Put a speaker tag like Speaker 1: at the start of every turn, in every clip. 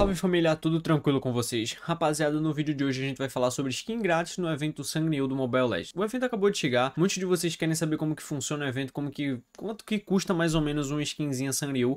Speaker 1: Salve família, tudo tranquilo com vocês? Rapaziada, no vídeo de hoje a gente vai falar sobre skin grátis no evento Sangneo do Mobile Legends. O evento acabou de chegar, muitos de vocês querem saber como que funciona o evento, como que, quanto que custa mais ou menos uma skinzinha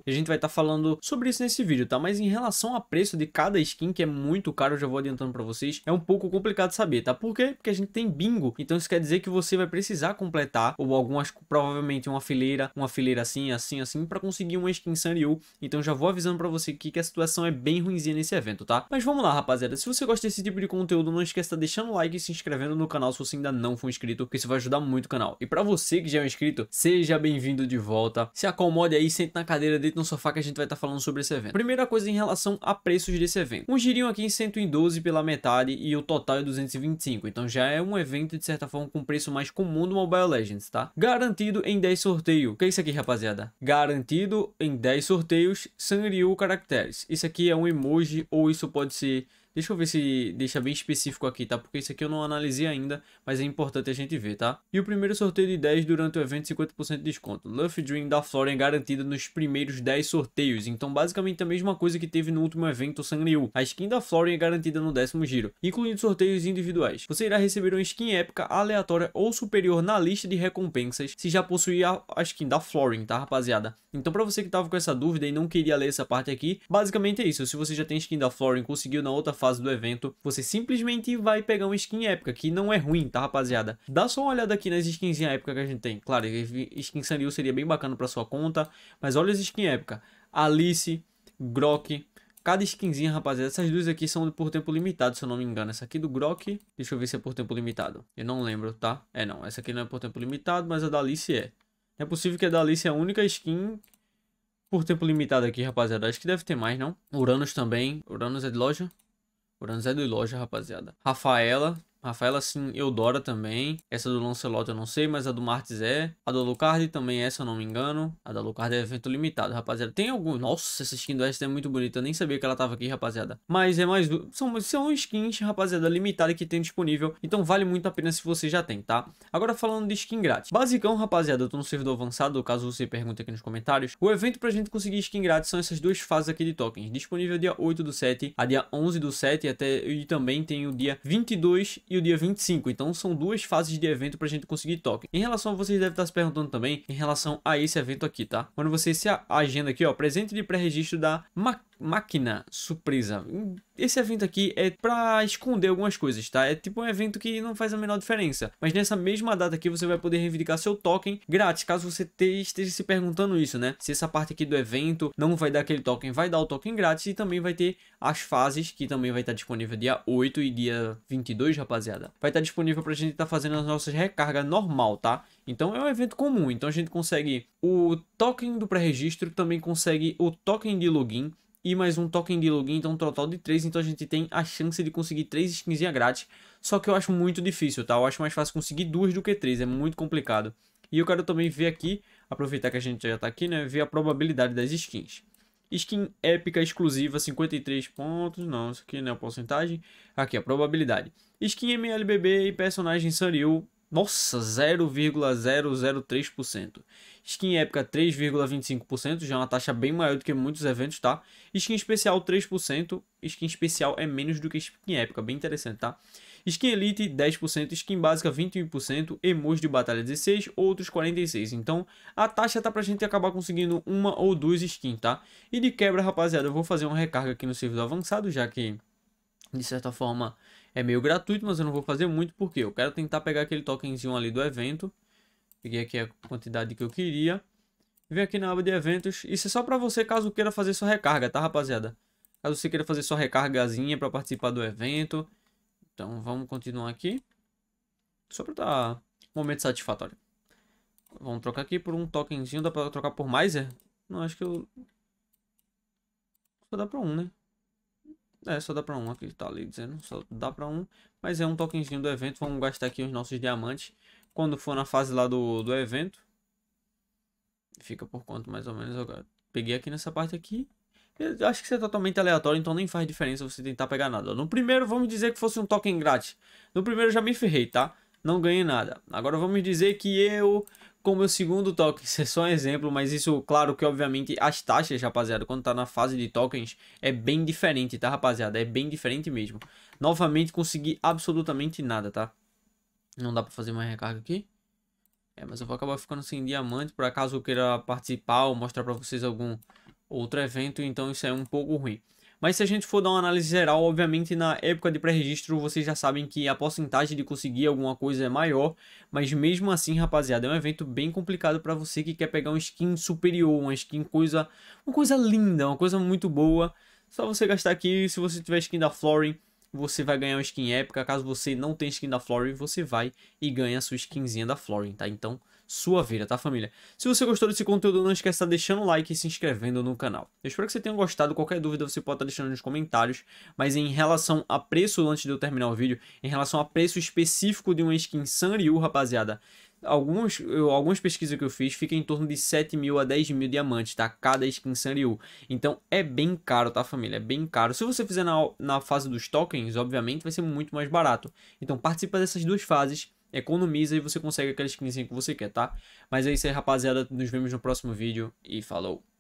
Speaker 1: E A gente vai estar tá falando sobre isso nesse vídeo, tá? Mas em relação a preço de cada skin, que é muito caro, eu já vou adiantando pra vocês, é um pouco complicado saber, tá? Por quê? Porque a gente tem bingo, então isso quer dizer que você vai precisar completar, ou algumas, provavelmente uma fileira, uma fileira assim, assim, assim, pra conseguir uma skin Sangneo. Então já vou avisando pra você que a situação é bem ruim ruimzinha nesse evento, tá? Mas vamos lá, rapaziada. Se você gosta desse tipo de conteúdo, não esqueça de deixar o like e se inscrevendo no canal se você ainda não for inscrito, que isso vai ajudar muito o canal. E pra você que já é um inscrito, seja bem-vindo de volta. Se acomode aí, sente na cadeira, deita no sofá que a gente vai estar tá falando sobre esse evento. Primeira coisa em relação a preços desse evento. Um girinho aqui em 112 pela metade e o total é 225. Então já é um evento, de certa forma, com preço mais comum do Mobile Legends, tá? Garantido em 10 sorteios. O que é isso aqui, rapaziada? Garantido em 10 sorteios, Sanrio Caracteres. Isso aqui é um imóvel emoji ou isso pode ser Deixa eu ver se deixa bem específico aqui, tá? Porque isso aqui eu não analisei ainda, mas é importante a gente ver, tá? E o primeiro sorteio de 10 durante o evento, 50% de desconto. Luffy Dream da Florian garantida nos primeiros 10 sorteios. Então, basicamente a mesma coisa que teve no último evento Sanryu. A skin da Florian é garantida no décimo giro, incluindo sorteios individuais. Você irá receber uma skin épica, aleatória ou superior na lista de recompensas, se já possuir a, a skin da Florian, tá, rapaziada? Então, pra você que tava com essa dúvida e não queria ler essa parte aqui, basicamente é isso. Se você já tem skin da Florian, conseguiu na outra fase do evento, você simplesmente vai pegar uma skin épica, que não é ruim, tá rapaziada? Dá só uma olhada aqui nas skins em épica que a gente tem. Claro, skin Sanil seria bem bacana para sua conta, mas olha as skins épica. Alice, Grok, cada skinzinha, rapaziada. Essas duas aqui são por tempo limitado, se eu não me engano. Essa aqui do Grok, deixa eu ver se é por tempo limitado. Eu não lembro, tá? É, não. Essa aqui não é por tempo limitado, mas a da Alice é. É possível que a da Alice é a única skin por tempo limitado aqui, rapaziada. Acho que deve ter mais, não? Uranus também. Uranus é de loja? é do Loja, rapaziada. Rafaela, Rafaela sim, Eudora também. Essa do Lancelot eu não sei, mas a do Martes é. A do Alucard também é, se eu não me engano. A da Alucard é evento limitado, rapaziada. Tem algum... Nossa, essa skin do Esther é muito bonita. Eu nem sabia que ela tava aqui, rapaziada. Mas é mais... São, são skins, rapaziada, limitada que tem disponível. Então vale muito a pena se você já tem, tá? Agora falando de skin grátis. Basicão, rapaziada, eu tô no servidor avançado, caso você pergunte aqui nos comentários. O evento pra gente conseguir skin grátis são essas duas fases aqui de tokens. Disponível dia 8 do 7 a dia 11 do 7 até... e também tem o dia 22 e o dia 25. Então são duas fases de evento para a gente conseguir token. Em relação a vocês devem estar tá se perguntando também em relação a esse evento aqui, tá? Quando você se agenda aqui, ó, presente de pré-registro da Mac máquina surpresa. Esse evento aqui é para esconder algumas coisas, tá? É tipo um evento que não faz a menor diferença. Mas nessa mesma data aqui você vai poder reivindicar seu token grátis, caso você esteja se perguntando isso, né? Se essa parte aqui do evento não vai dar aquele token, vai dar o token grátis e também vai ter as fases que também vai estar disponível dia 8 e dia 22, rapaziada. Vai estar disponível pra gente estar tá fazendo as nossas recargas normal, tá? Então é um evento comum, então a gente consegue o token do pré-registro, também consegue o token de login, e mais um token de login, então um total de 3, então a gente tem a chance de conseguir 3 skins grátis, só que eu acho muito difícil, tá? Eu acho mais fácil conseguir duas do que três, é muito complicado. E eu quero também ver aqui, aproveitar que a gente já tá aqui, né, ver a probabilidade das skins. Skin épica exclusiva, 53 pontos, não, isso aqui não é a porcentagem, aqui a probabilidade. Skin MLBB e personagem Sunil, nossa, 0,003%. Skin épica 3,25%, já é uma taxa bem maior do que muitos eventos, tá? Skin especial 3%, skin especial é menos do que skin épica, bem interessante, tá? Skin elite 10%, skin básica 21%, emoji de batalha 16, outros 46. Então, a taxa tá pra gente acabar conseguindo uma ou duas skins, tá? E de quebra, rapaziada, eu vou fazer uma recarga aqui no servidor avançado, já que de certa forma é meio gratuito, mas eu não vou fazer muito porque eu quero tentar pegar aquele tokenzinho ali do evento. Peguei aqui a quantidade que eu queria. Vem aqui na aba de eventos. Isso é só para você caso queira fazer sua recarga, tá rapaziada? Caso você queira fazer sua recargazinha para participar do evento. Então vamos continuar aqui. Só para dar um momento satisfatório. Vamos trocar aqui por um tokenzinho. Dá para trocar por mais? É? Não, acho que eu... Só dá para um, né? É, só dá pra um aqui, tá ali dizendo, só dá pra um. Mas é um tokenzinho do evento, vamos gastar aqui os nossos diamantes. Quando for na fase lá do, do evento, fica por quanto mais ou menos. Eu peguei aqui nessa parte aqui. Eu acho que isso é totalmente aleatório, então nem faz diferença você tentar pegar nada. No primeiro, vamos dizer que fosse um token grátis. No primeiro já me ferrei, tá? Não ganhei nada. Agora vamos dizer que eu com o segundo token, isso é só um exemplo, mas isso, claro que obviamente as taxas, rapaziada, quando tá na fase de tokens, é bem diferente, tá, rapaziada? É bem diferente mesmo. Novamente, consegui absolutamente nada, tá? Não dá pra fazer mais recarga aqui. É, mas eu vou acabar ficando sem diamante, por acaso eu queira participar ou mostrar pra vocês algum outro evento, então isso é um pouco ruim. Mas se a gente for dar uma análise geral, obviamente na época de pré-registro vocês já sabem que a porcentagem de conseguir alguma coisa é maior, mas mesmo assim, rapaziada, é um evento bem complicado para você que quer pegar um skin superior, uma skin coisa, uma coisa linda, uma coisa muito boa. Só você gastar aqui se você tiver skin da Florin você vai ganhar uma skin épica. Caso você não tenha skin da Florin, você vai e ganha a sua skinzinha da Florin, tá? Então, sua vida, tá família? Se você gostou desse conteúdo, não esqueça de deixar o like e se inscrevendo no canal. Eu espero que você tenha gostado, qualquer dúvida você pode estar deixando nos comentários, mas em relação a preço, antes de eu terminar o vídeo, em relação a preço específico de uma skin Sanryu, rapaziada, alguns, eu, algumas pesquisas que eu fiz fica em torno de 7 mil a 10 mil diamantes, tá? Cada skin Sanryu. Então é bem caro, tá, família? É bem caro. Se você fizer na, na fase dos tokens, obviamente vai ser muito mais barato. Então participa dessas duas fases, economiza e você consegue aquela skinzinha que você quer, tá? Mas é isso aí, rapaziada. Nos vemos no próximo vídeo e falou!